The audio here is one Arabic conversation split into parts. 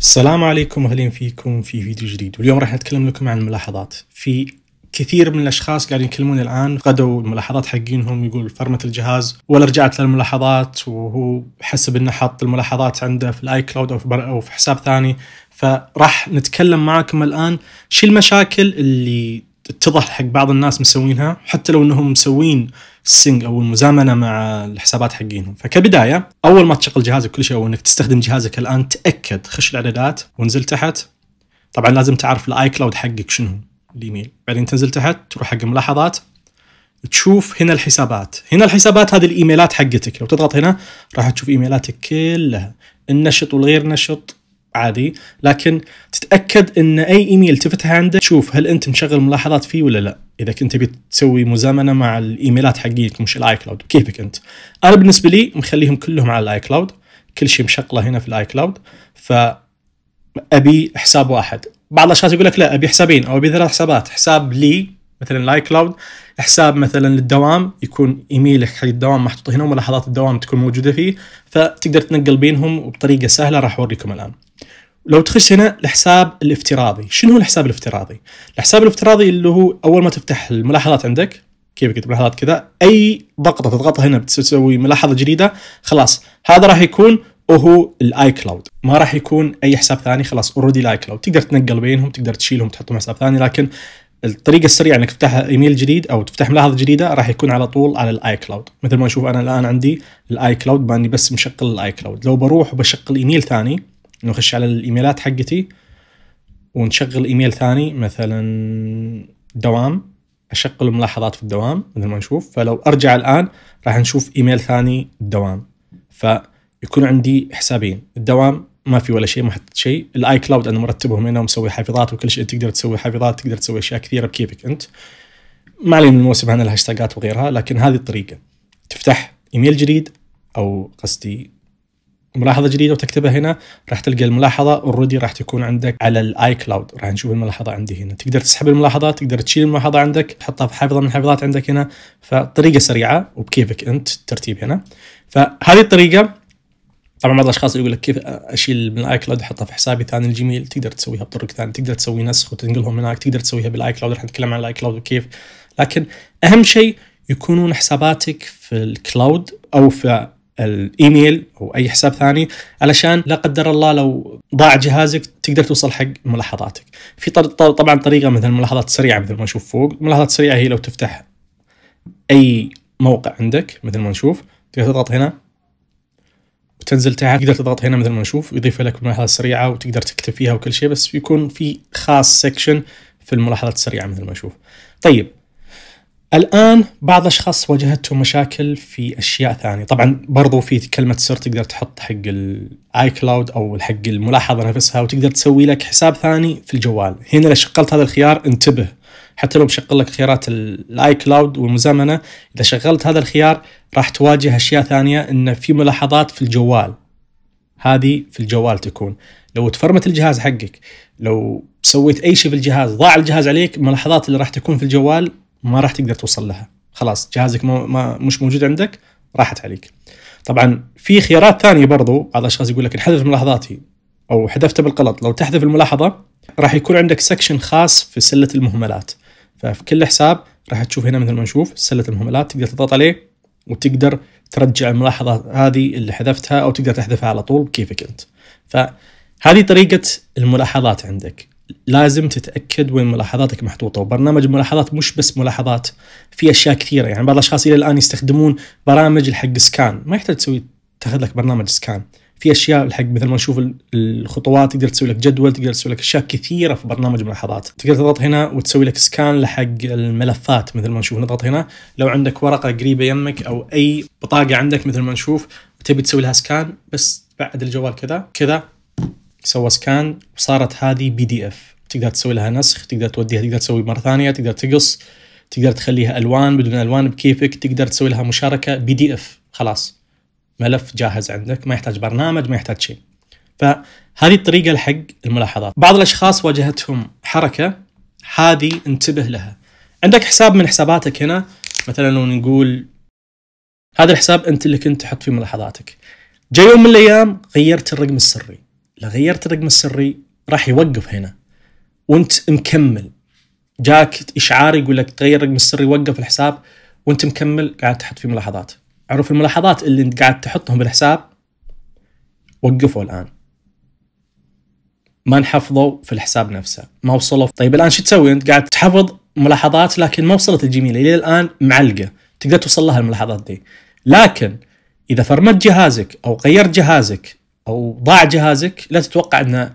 السلام عليكم اهلا فيكم في فيديو جديد واليوم راح نتكلم لكم عن الملاحظات في كثير من الاشخاص قاعدين يكلمون الان غدوا الملاحظات حقينهم يقول فرمت الجهاز ولا رجعت للملاحظات وهو حسب انه حط الملاحظات عنده في الاي كلاود او في, أو في حساب ثاني فراح نتكلم معكم الان شو المشاكل اللي اتضح حق بعض الناس مسوينها حتى لو انهم مسوين السنج او المزامنه مع الحسابات حقينهم فكبدايه اول ما تشغل جهازك كل شيء او انك تستخدم جهازك الان تاكد خش الاعدادات وانزل تحت طبعا لازم تعرف الاي كلاود حقك شنو الايميل بعدين تنزل تحت تروح حق ملاحظات تشوف هنا الحسابات هنا الحسابات هذه الايميلات حقتك لو تضغط هنا راح تشوف ايميلاتك كلها النشط والغير نشط عادي لكن تتاكد ان اي ايميل تفتحه عندك تشوف هل انت مشغل ملاحظات فيه ولا لا اذا كنت تبي تسوي مزامنه مع الايميلات حقيقك مش الاي كلاود كيفك انت انا بالنسبه لي مخليهم كلهم على الاي كلاود كل شيء مشغله هنا في الاي كلاود ف ابي حساب واحد بعض الاشخاص يقول لك لا ابي حسابين او ابي ثلاث حسابات حساب لي مثلا الاي كلاود حساب مثلا للدوام يكون ايميلك حق الدوام محطوط هنا وملاحظات الدوام تكون موجوده فيه فتقدر تنقل بينهم وبطريقه سهله راح اوريكم الان لو تخش هنا الحساب الافتراضي شنو هو الحساب الافتراضي الحساب الافتراضي اللي هو اول ما تفتح الملاحظات عندك كيف كتب ملاحظات كذا اي ضغطه تضغطها هنا بتسوي ملاحظه جديده خلاص هذا راح يكون وهو الاي كلاود ما راح يكون اي حساب ثاني خلاص اوريدي الاي كلاود تقدر تنقل بينهم تقدر تشيلهم تحطهم حساب ثاني لكن الطريقه السريعه انك تفتح ايميل جديد او تفتح ملاحظه جديده راح يكون على طول على الاي كلاود مثل ما نشوف انا الان عندي الاي كلاود باني بس مشغل الاي كلاود لو بروح وبشغل ايميل ثاني نخش على الايميلات حقتي ونشغل ايميل ثاني مثلا دوام اشغل الملاحظات في الدوام مثل ما نشوف فلو ارجع الان راح نشوف ايميل ثاني الدوام فيكون عندي حسابين الدوام ما في ولا شيء ما حطيت شيء الاي كلاود انا مرتبهم هنا ومسوي حافظات وكل شيء تقدر تسوي حافظات تقدر تسوي اشياء كثيره بكيفك انت ما علي من الموسم عن الهاشتاجات وغيرها لكن هذه الطريقه تفتح ايميل جديد او قصدي ملاحظه جديده وتكتبها هنا راح تلقى الملاحظه اوريدي راح تكون عندك على الاي كلاود راح نشوف الملاحظه عندي هنا تقدر تسحب الملاحظه تقدر تشيل الملاحظه عندك تحطها في حافظه من الحافظات عندك هنا فطريقه سريعه وبكيفك انت الترتيب هنا فهذه الطريقه طبعا بعض الاشخاص يقول لك كيف اشيل من الاي كلاود احطها في حسابي ثاني الجيميل تقدر تسويها بطرق ثانيه تقدر تسوي نسخ وتنقلهم هناك تقدر تسويها بالاي كلاود راح نتكلم عن الاي كلاود وكيف لكن اهم شيء يكونون حساباتك في الكلاود او في الايميل او اي حساب ثاني علشان لا قدر الله لو ضاع جهازك تقدر توصل حق ملاحظاتك. في طبعا طريقه مثل الملاحظات السريعه مثل ما نشوف فوق، الملاحظات السريعه هي لو تفتح اي موقع عندك مثل ما نشوف تقدر تضغط هنا وتنزل تحت تقدر تضغط هنا مثل ما نشوف يضيف لك ملاحظات سريعه وتقدر تكتب فيها وكل شيء بس يكون في خاص سكشن في الملاحظات السريعه مثل ما نشوف. طيب الان بعض الاشخاص واجهتهم مشاكل في اشياء ثانيه طبعا برضو في كلمه سر تقدر تحط حق الاي كلاود او حق الملاحظه نفسها وتقدر تسوي لك حساب ثاني في الجوال هنا إذا شغلت هذا الخيار انتبه حتى لو مشغل لك خيارات الاي كلاود والمزامنه اذا شغلت هذا الخيار راح تواجه اشياء ثانيه ان في ملاحظات في الجوال هذه في الجوال تكون لو تفرمت الجهاز حقك لو سويت اي شيء في الجهاز ضاع الجهاز عليك الملاحظات اللي راح تكون في الجوال ما راح تقدر توصل لها خلاص جهازك ما, ما مش موجود عندك راحت عليك طبعا في خيارات ثانيه برضو بعض الاشخاص يقول لك انحذف ملاحظاتي او حذفته بالغلط لو تحذف الملاحظه راح يكون عندك سكشن خاص في سله المهملات ففي كل حساب راح تشوف هنا مثل ما نشوف سله المهملات تقدر تضغط عليه وتقدر ترجع الملاحظه هذه اللي حذفتها او تقدر تحذفها على طول كيفك انت فهذه طريقه الملاحظات عندك لازم تتاكد وين ملاحظاتك محطوطه وبرنامج الملاحظات مش بس ملاحظات في اشياء كثيره يعني بعض الاشخاص الى الان يستخدمون برامج الحق سكان ما يحتاج تسوي تاخذ لك برنامج سكان في اشياء الحق مثل ما نشوف الخطوات تقدر تسوي لك جدول تقدر تسوي لك اشياء كثيره في برنامج ملاحظات تقدر تضغط هنا وتسوي لك سكان لحق الملفات مثل ما نشوف نضغط هنا لو عندك ورقه قريبه يمك او اي بطاقه عندك مثل ما نشوف تبي تسوي لها سكان بس بعد الجوال كذا كذا سوى سكان وصارت هذه بي دي اف تقدر تسوي لها نسخ تقدر توديها تقدر تسوي مره ثانيه تقدر تقص تقدر تخليها الوان بدون الوان بكيفك تقدر تسوي لها مشاركه بي دي اف خلاص ملف جاهز عندك ما يحتاج برنامج ما يحتاج شيء فهذه الطريقه لحق الملاحظات بعض الاشخاص واجهتهم حركه هذه انتبه لها عندك حساب من حساباتك هنا مثلا لو نقول هذا الحساب انت اللي كنت تحط فيه ملاحظاتك جاي يوم من الايام غيرت الرقم السري لو غيرت الرقم السري راح يوقف هنا وانت مكمل جاك اشعار يقول لك تغير الرقم السري وقف الحساب وانت مكمل قاعد تحط فيه ملاحظات عرف الملاحظات اللي انت قاعد تحطهم بالحساب وقفوا الان ما انحفظوا في الحساب نفسه ما وصلوا طيب الان شو تسوي انت قاعد تحفظ ملاحظات لكن ما وصلت الجميلة الى الان معلقه تقدر توصل لها الملاحظات دي لكن اذا فرمت جهازك او غيرت جهازك او ضاع جهازك لا تتوقع ان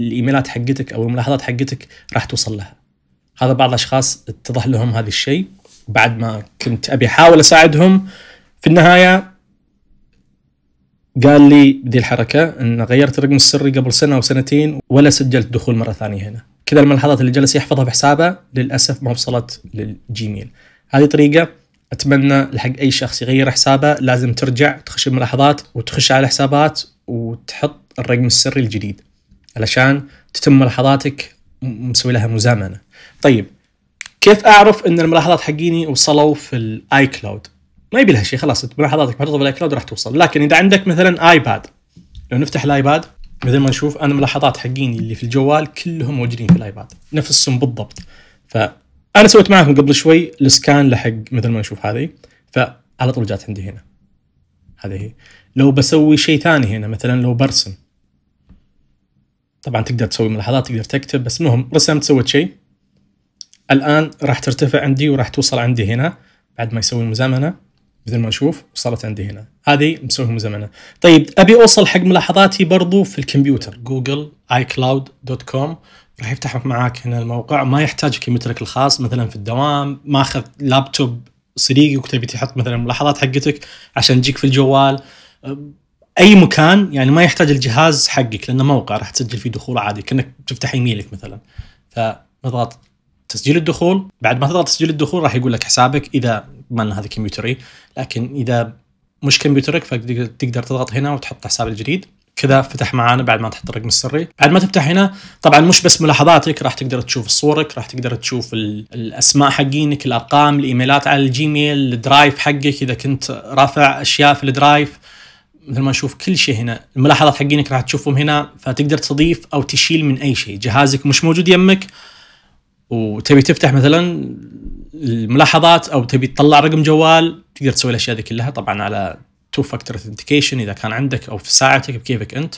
الايميلات حقتك او الملاحظات حقتك راح توصل لها هذا بعض الاشخاص اتضح لهم هذا الشيء بعد ما كنت ابي احاول اساعدهم في النهايه قال لي بدي الحركه ان غيرت الرقم السري قبل سنه او سنتين ولا سجلت دخول مره ثانيه هنا كذا الملاحظات اللي جلس يحفظها في حسابه للاسف ما وصلت للجيميل هذه طريقه اتمنى لحق اي شخص يغير حسابه لازم ترجع تخش الملاحظات وتخش على الحسابات وتحط الرقم السري الجديد علشان تتم ملاحظاتك مسوي لها مزامنه طيب كيف اعرف ان الملاحظات حقيني وصلوا في الاي كلاود ما يبي لها شيء خلاص ملاحظاتك محطوطه الاي كلاود راح توصل لكن اذا عندك مثلا ايباد لو نفتح الايباد مثل ما نشوف انا ملاحظات حقيني اللي في الجوال كلهم موجودين في الايباد نفسهم بالضبط فانا سويت معهم قبل شوي السكان لحق مثل ما نشوف هذه فعلى طول جات عندي هنا هذه هي لو بسوي شيء ثاني هنا مثلا لو برسم طبعا تقدر تسوي ملاحظات تقدر تكتب بس المهم رسمت سويت شيء الان راح ترتفع عندي وراح توصل عندي هنا بعد ما يسوي المزامنه مثل ما نشوف وصلت عندي هنا هذه مسوي مزامنه طيب ابي اوصل حق ملاحظاتي برضو في الكمبيوتر جوجل اي كلاود دوت كوم راح يفتح معاك هنا الموقع ما يحتاج كمبيوترك الخاص مثلا في الدوام ماخذ لابتوب صديقك وتبي تحط مثلا ملاحظات حقتك عشان تجيك في الجوال اي مكان يعني ما يحتاج الجهاز حقك لانه موقع راح تسجل فيه دخول عادي كانك تفتح ايميلك مثلا فنضغط تسجيل الدخول بعد ما تضغط تسجيل الدخول راح يقول لك حسابك اذا ما هذا كمبيوتري لكن اذا مش كمبيوترك فتقدر تضغط هنا وتحط حساب الجديد كذا فتح معانا بعد ما تحط الرقم السري بعد ما تفتح هنا طبعا مش بس ملاحظاتك راح تقدر تشوف صورك راح تقدر تشوف الاسماء حقينك الارقام الايميلات على الجيميل الدرايف حقك اذا كنت رافع اشياء في الدرايف مثل ما نشوف كل شيء هنا الملاحظات حقينك راح تشوفهم هنا فتقدر تضيف او تشيل من اي شيء جهازك مش موجود يمك وتبي تفتح مثلا الملاحظات او تبي تطلع رقم جوال تقدر تسوي الاشياء هذه كلها طبعا على تو فاكتور اثنتيكيشن اذا كان عندك او في ساعتك بكيفك انت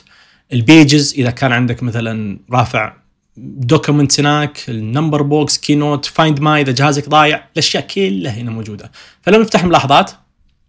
البيجز اذا كان عندك مثلا رافع دوكيومنت هناك النمبر بوكس كي نوت فايند ماي اذا جهازك ضايع الاشياء كلها هنا موجوده فلو نفتح ملاحظات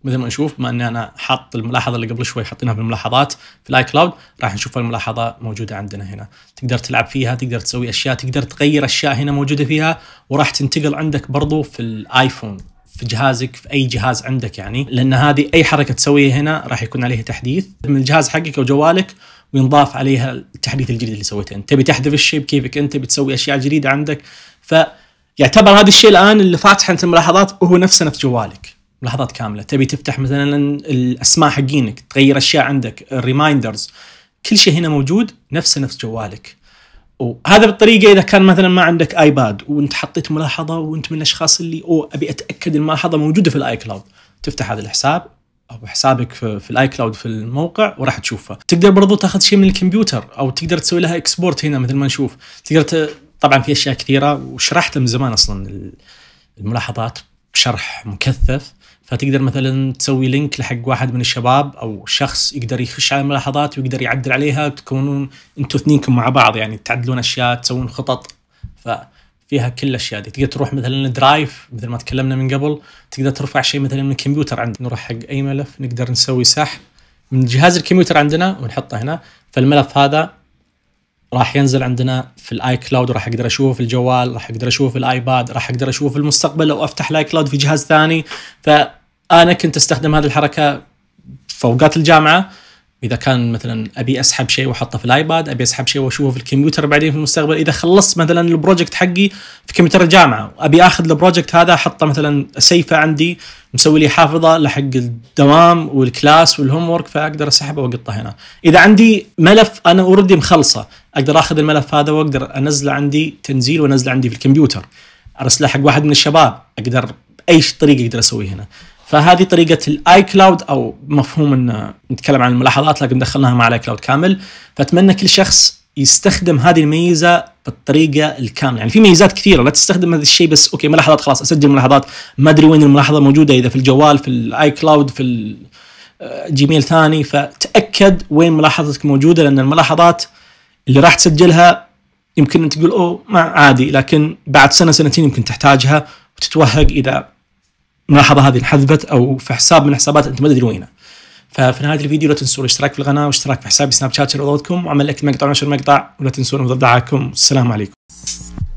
مثل ما نشوف بما اني انا حاط الملاحظه اللي قبل شوي حطيناها في الملاحظات في الاي كلاود راح نشوف الملاحظه موجوده عندنا هنا تقدر تلعب فيها تقدر تسوي اشياء تقدر تغير اشياء هنا موجوده فيها وراح تنتقل عندك برضو في الايفون في جهازك في اي جهاز عندك يعني لان هذه اي حركه تسويها هنا راح يكون عليها تحديث من الجهاز حقك او جوالك وينضاف عليها التحديث الجديد اللي سويته انت تبي تحذف الشيء بكيفك انت بتسوي اشياء جديده عندك فيعتبر هذا الشيء الان اللي فاتحه انت الملاحظات وهو نفسه نفس جوالك ملاحظات كامله تبي تفتح مثلا الاسماء حقينك تغير اشياء عندك الريمايندرز كل شيء هنا موجود نفسه نفس جوالك وهذا بالطريقه اذا كان مثلا ما عندك ايباد وانت حطيت ملاحظه وانت من الاشخاص اللي او ابي اتاكد الملاحظه موجوده في الاي كلاود تفتح هذا الحساب او حسابك في الاي كلاود في الموقع وراح تشوفه تقدر برضو تاخذ شيء من الكمبيوتر او تقدر تسوي لها اكسبورت هنا مثل ما نشوف تقدر ت... طبعا في اشياء كثيره وشرحت من زمان اصلا الملاحظات بشرح مكثف فتقدر مثلا تسوي لينك لحق واحد من الشباب او شخص يقدر يخش على الملاحظات ويقدر يعدل عليها تكونون انتوا اثنينكم مع بعض يعني تعدلون اشياء تسوون خطط ففيها كل الاشياء دي تقدر تروح مثلا درايف مثل ما تكلمنا من قبل تقدر ترفع شيء مثلا من الكمبيوتر عندك نروح حق اي ملف نقدر نسوي سح من جهاز الكمبيوتر عندنا ونحطه هنا فالملف هذا راح ينزل عندنا في الاي كلاود وراح اقدر اشوفه في الجوال راح اقدر اشوفه في الايباد راح اقدر اشوفه في المستقبل لو افتح الاي كلاود في جهاز ثاني ف انا كنت استخدم هذه الحركه في اوقات الجامعه اذا كان مثلا ابي اسحب شيء واحطه في الايباد ابي اسحب شيء واشوفه في الكمبيوتر بعدين في المستقبل اذا خلصت مثلا البروجكت حقي في كمبيوتر الجامعه ابي اخذ البروجكت هذا احطه مثلا سيفه عندي مسوي لي حافظه لحق الدوام والكلاس والهوم ورك فاقدر اسحبه واقطه هنا اذا عندي ملف انا اوريدي مخلصه اقدر اخذ الملف هذا واقدر انزله عندي تنزيل وانزله عندي في الكمبيوتر ارسله حق واحد من الشباب اقدر اي طريقه اقدر اسويه هنا فهذه طريقه الاي كلاود او مفهوم ان نتكلم عن الملاحظات لكن دخلناها مع الاي كلاود كامل فاتمنى كل شخص يستخدم هذه الميزه بالطريقه الكامله يعني في ميزات كثيره لا تستخدم هذا الشيء بس اوكي ملاحظات خلاص اسجل ملاحظات ما ادري وين الملاحظه موجوده اذا في الجوال في الاي كلاود في جيميل آه، ثاني فتاكد وين ملاحظتك موجوده لان الملاحظات اللي راح تسجلها يمكن تقول اوه ما عادي لكن بعد سنه سنتين يمكن تحتاجها وتتوهق اذا ملاحظه هذه انحذفت او في حساب من حسابات انت ما تدري وينه ففي نهايه الفيديو لا تنسوا الاشتراك في القناه واشتراك في حسابي سناب شات لوضعكم وعمل لك مقطع ونشر مقطع ولا تنسون مضيف والسلام عليكم